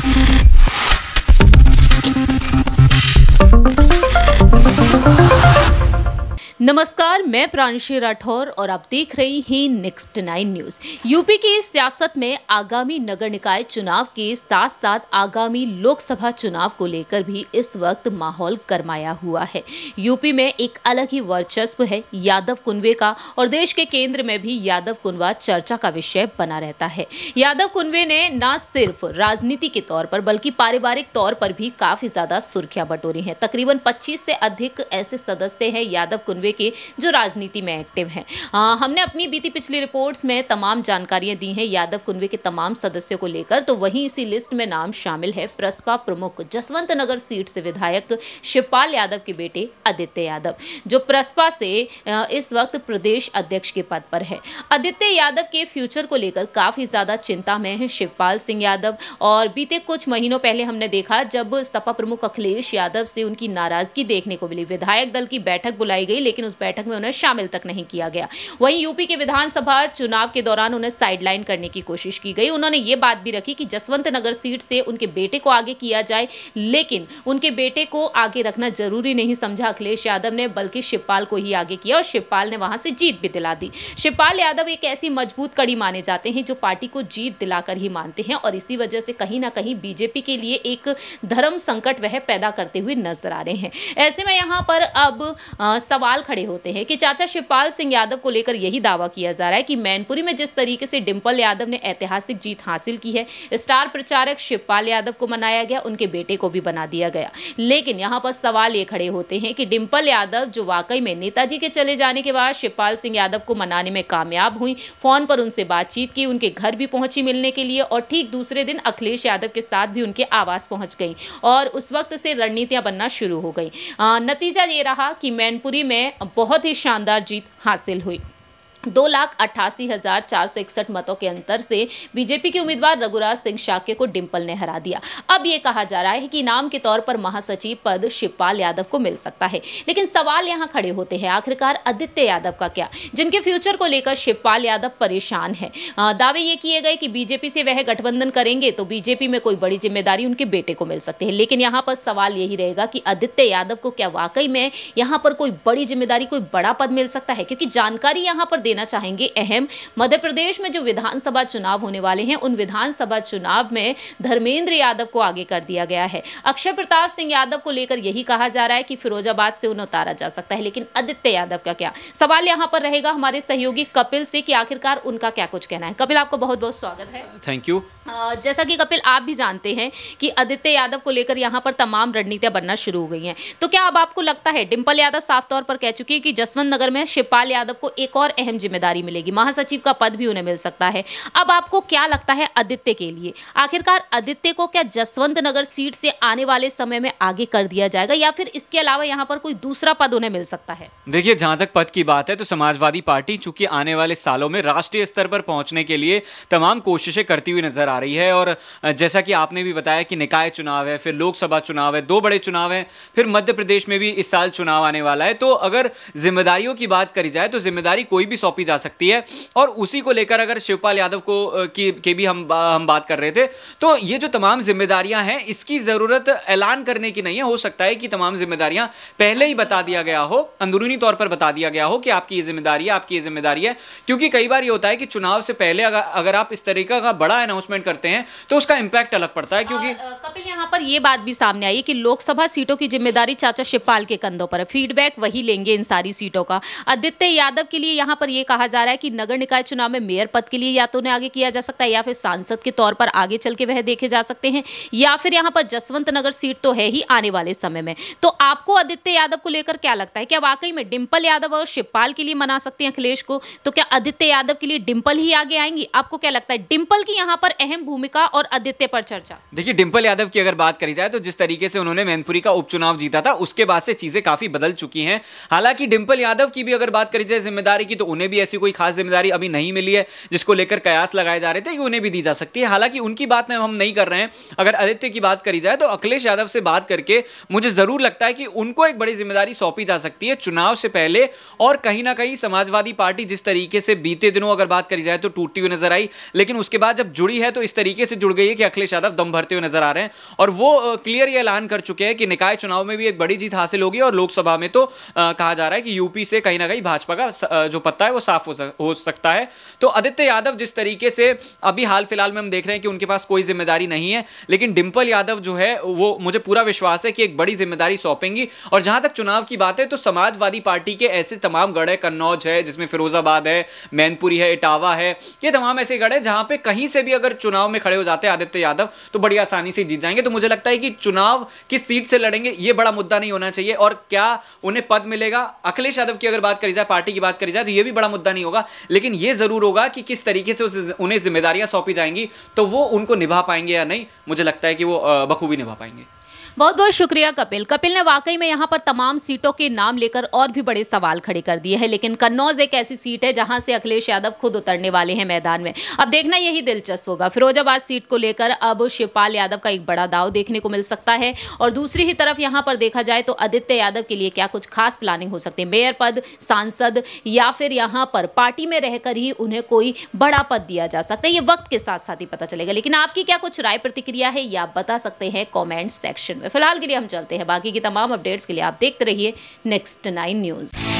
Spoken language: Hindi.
Thank you. नमस्कार मैं प्रांशी राठौर और आप देख रही हैं नेक्स्ट नाइन न्यूज यूपी की सियासत में आगामी नगर निकाय चुनाव के साथ साथ आगामी लोकसभा चुनाव को लेकर भी इस वक्त माहौल गरमाया हुआ है यूपी में एक अलग ही वर्चस्व है यादव कुंवे का और देश के केंद्र में भी यादव कुंवा चर्चा का विषय बना रहता है यादव कुंवे ने न सिर्फ राजनीति के तौर पर बल्कि पारिवारिक तौर पर भी काफी ज्यादा सुर्खियां बटोरी है तकरीबन पच्चीस से अधिक ऐसे सदस्य है यादव कुनबे के जो राजनीति में एक्टिव हैं हमने अपनी बीती पिछली रिपोर्ट्स में तमाम जानकारियां दी हैं यादव कुनवे के तमाम सदस्यों को लेकर तो वहीं इसी लिस्ट में नाम शामिल है प्रसपा प्रमुख जसवंत नगर सीट से विधायक शिवपाल यादव के बेटे आदित्य यादव जो प्रसपा से इस वक्त प्रदेश अध्यक्ष के पद पर है आदित्य यादव के फ्यूचर को लेकर काफ़ी ज़्यादा चिंता में है शिवपाल सिंह यादव और बीते कुछ महीनों पहले हमने देखा जब सपा प्रमुख अखिलेश यादव से उनकी नाराज़गी देखने को मिली विधायक दल की बैठक बुलाई गई लेकिन उस बैठक में उन्हें शामिल तक नहीं किया गया वहीं यूपी के विधानसभा चुनाव के दौरान उन्हें साइडलाइन करने की कोशिश की गई उन्होंने ये बात भी रखी कि जसवंत नगर सीट से उनके बेटे को आगे किया जाए लेकिन उनके बेटे को आगे रखना जरूरी नहीं समझा अखिलेश यादव ने बल्कि शिवपाल को ही आगे किया और शिवपाल ने वहां से जीत भी दिला दी शिवपाल यादव एक ऐसी मजबूत कड़ी माने जाते हैं जो पार्टी को जीत दिलाकर ही मानते हैं और इसी वजह से कहीं ना कहीं बीजेपी के लिए एक धर्म संकट वह पैदा करते हुए नजर आ रहे हैं ऐसे में यहां पर अब आ, सवाल खड़े होते हैं कि चाचा शिवपाल सिंह यादव को लेकर यही दावा किया जा रहा है कि मैनपुरी में जिस तरीके से डिम्पल यादव ने ऐतिहासिक जीत हासिल की है स्टार प्रचारक शिवपाल यादव को मनाया गया उनके बेटे को भी बना दिया गया लेकिन यहाँ पर सवाल ये खड़े होते हैं कि डिम्पल यादव जो वाकई में नेताजी के चले जाने के बाद शिवपाल सिंह यादव को मनाने में कामयाब हुई फोन पर उनसे बातचीत की उनके घर भी पहुंची मिलने के लिए और ठीक दूसरे दिन अखिलेश यादव के साथ भी उनके आवास पहुंच गई और उस वक्त से रणनीतियां बनना शुरू हो गई नतीजा ये रहा कि मैनपुरी में बहुत ही शानदार जीत हासिल हुई दो लाख अट्ठासी हज़ार चार सौ इकसठ मतों के अंतर से बीजेपी के उम्मीदवार रघुराज सिंह शाके को डिम्पल ने हरा दिया अब ये कहा जा रहा है कि नाम के तौर पर महासचिव पद शिवपाल यादव को मिल सकता है लेकिन सवाल यहाँ खड़े होते हैं आखिरकार आदित्य यादव का क्या जिनके फ्यूचर को लेकर शिवपाल यादव परेशान है दावे ये किए गए कि बीजेपी से वह गठबंधन करेंगे तो बीजेपी में कोई बड़ी जिम्मेदारी उनके बेटे को मिल सकती है लेकिन यहाँ पर सवाल यही रहेगा कि आदित्य यादव को क्या वाकई में यहाँ पर कोई बड़ी जिम्मेदारी कोई बड़ा पद मिल सकता है क्योंकि जानकारी यहाँ पर देना चाहेंगे अहम मध्य प्रदेश में जो विधानसभा चुनाव होने वाले हैं उन विधानसभा चुनाव में धर्मेंद्र यादव को आगे कर दिया गया है अक्षय प्रताप सिंह यादव को लेकर यही कहा जा रहा है कि फिरोजाबाद से उन्हें उतारा जा सकता है लेकिन आदित्य यादव का क्या सवाल यहाँ पर रहेगा हमारे सहयोगी कपिल से कि आखिरकार उनका क्या कुछ कहना है कपिल आपको बहुत बहुत स्वागत है थैंक यू जैसा कि कपिल आप भी जानते हैं कि आदित्य यादव को लेकर यहाँ पर तमाम रणनीतियाँ बनना शुरू हो गई हैं तो क्या अब आपको लगता है डिम्पल यादव साफ तौर पर कह चुकी है कि जसवंत नगर में शिवपाल यादव को एक और अहम अहम जिम्मेदारी मिलेगी महासचिव का पद भी उन्हें मिल सकता है अब आपको क्या लगता है आदित्य के लिए आखिरकार आदित्य को क्या जसवंत नगर सीट से आने वाले समय में आगे कर दिया जाएगा या फिर इसके अलावा यहाँ पर कोई दूसरा पद उन्हें मिल सकता है देखिए जहाँ तक पद की बात है तो समाजवादी पार्टी चूंकि आने वाले सालों में राष्ट्रीय स्तर पर पहुंचने के लिए तमाम कोशिशें करती हुई नजर आ रही है और जैसा कि आपने भी बताया कि निकाय चुनाव है फिर लोकसभा चुनाव है दो बड़े चुनाव हैं फिर मध्य प्रदेश में भी इस साल चुनाव आने वाला है तो अगर जिम्मेदारियों की बात करी जाए तो जिम्मेदारी कोई भी सौंपी जा सकती है और उसी को लेकर अगर शिवपाल यादव को की के भी हम हम बात कर रहे थे तो ये जो तमाम जिम्मेदारियां हैं इसकी ज़रूरत ऐलान करने की नहीं है हो सकता है कि तमाम जिम्मेदारियां पहले ही बता दिया गया हो अंदरूनी तौर पर बता दिया गया हो कि आपकी ये जिम्मेदारी है आपकी ये जिम्मेदारी है क्योंकि कई बार ये होता है कि चुनाव से पहले अगर, अगर आप इस तरीके का बड़ा अनाउंसमेंट करते हैं तो उसका इम्पैक्ट अलग पड़ता है क्योंकि कपिल यहाँ पर यह बात भी सामने आई कि लोकसभा सीटों की जिम्मेदारी चाचा शिवपाल के कंधों पर फीडबैक वही लेंगे इन सारी सीटों का आदित्य यादव के लिए यहाँ पर ये कहा जा रहा है कि नगर निकाय चुनाव में मेयर पद के लिए या तो उन्हें आगे किया जा सकता है या फिर सांसद के तौर पर आगे चल के वह देखे जा सकते हैं या फिर यहाँ पर जसवंत नगर सीट तो है ही आने वाले समय में तो आपको आदित्य यादव को लेकर क्या लगता है क्या वाकई में डिम्पल यादव और शिवपाल के लिए मना सकते हैं अखिलेश को तो क्या आदित्य यादव के लिए डिम्पल ही आगे आएंगी आपको क्या लगता है डिम्पल की यहाँ पर अहम भूमिका और आदित्य पर चर्चा देखिए डिम्पल यादव की अगर बात करी जाए तो जिस तरीके से उन्होंने मैनपुरी का उपचुनाव जीता था उसके बाद से चीजें काफी बदल चुकी हैं हालांकि डिम्पल यादव की भी अगर बात करी जाए जिम्मेदारी की तो उन्हें उन्हें भी ऐसी कोई खास जिम्मेदारी अभी नहीं मिली है जिसको लेकर कयास लगाए जा रहे थे कि उन्हें भी दी जा सकती है हालांकि उनकी बात में हम नहीं कर रहे हैं अगर आदित्य की बात करी जाए तो अखिलेश यादव से बात करके मुझे ज़रूर लगता है कि उनको एक बड़ी जिम्मेदारी सौंपी जा सकती है चुनाव से पहले और कहीं ना कहीं समाजवादी पार्टी जिस तरीके से बीते दिनों अगर बात करी जाए तो टूटती हुई नजर आई लेकिन उसके बाद जब जुड़ी है तो इस तरीके से जुड़ गई है कि अखिलेश यादव दम भरते हुए नजर आ रहे हैं और वो क्लियर ये ऐलान कर चुके हैं कि निकाय चुनाव में भी एक बड़ी जीत हासिल होगी और लोकसभा में तो कहा जा रहा है कि यूपी से कहीं ना कहीं भाजपा का जो पत्ता है वो साफ हो, सक, हो सकता है तो आदित्य यादव जिस तरीके से अभी हाल फिलहाल में हम देख रहे हैं कि उनके पास कोई जिम्मेदारी नहीं है लेकिन डिम्पल यादव जो है वो मुझे पूरा विश्वास है कि एक बड़ी जिम्मेदारी सौंपेंगी और जहां तक चुनाव की बात है तो समाजवादी पार्टी के ऐसे तमाम गढ़ है कन्नौज है जिसमें फिरोजाबाद है मैनपुरी है इटावा है ये तमाम ऐसे गढ़ है जहां पर कहीं से भी अगर चुनाव में खड़े हो जाते हैं आदित्य यादव तो बड़ी आसानी से जीत जाएंगे तो मुझे लगता है कि चुनाव किस सीट से लड़ेंगे ये बड़ा मुद्दा नहीं होना चाहिए और क्या उन्हें पद मिलेगा अखिलेश यादव की अगर बात करी जाए पार्टी की बात करी जाए तो यह भी बड़ा बड़ा मुद्दा नहीं होगा लेकिन यह ज़रूर होगा कि किस तरीके से उन्हें जिम्मेदारियां सौंपी जाएंगी तो वो उनको निभा पाएंगे या नहीं मुझे लगता है कि वो बखूबी निभा पाएंगे बहुत बहुत शुक्रिया कपिल कपिल ने वाकई में यहाँ पर तमाम सीटों के नाम लेकर और भी बड़े सवाल खड़े कर दिए हैं लेकिन कन्नौज एक ऐसी सीट है जहाँ से अखिलेश यादव खुद उतरने वाले हैं मैदान में अब देखना यही दिलचस्प होगा फिरोजाबाद सीट को लेकर अब शिवपाल यादव का एक बड़ा दाव देखने को मिल सकता है और दूसरी ही तरफ यहाँ पर देखा जाए तो आदित्य यादव के लिए क्या कुछ खास प्लानिंग हो सकती है मेयर पद सांसद या फिर यहाँ पर पार्टी में रहकर ही उन्हें कोई बड़ा पद दिया जा सकता है ये वक्त के साथ साथ ही पता चलेगा लेकिन आपकी क्या कुछ राय प्रतिक्रिया है या बता सकते हैं कॉमेंट सेक्शन में फिलहाल के लिए हम चलते हैं बाकी की तमाम अपडेट्स के लिए आप देखते रहिए नेक्स्ट नाइन न्यूज़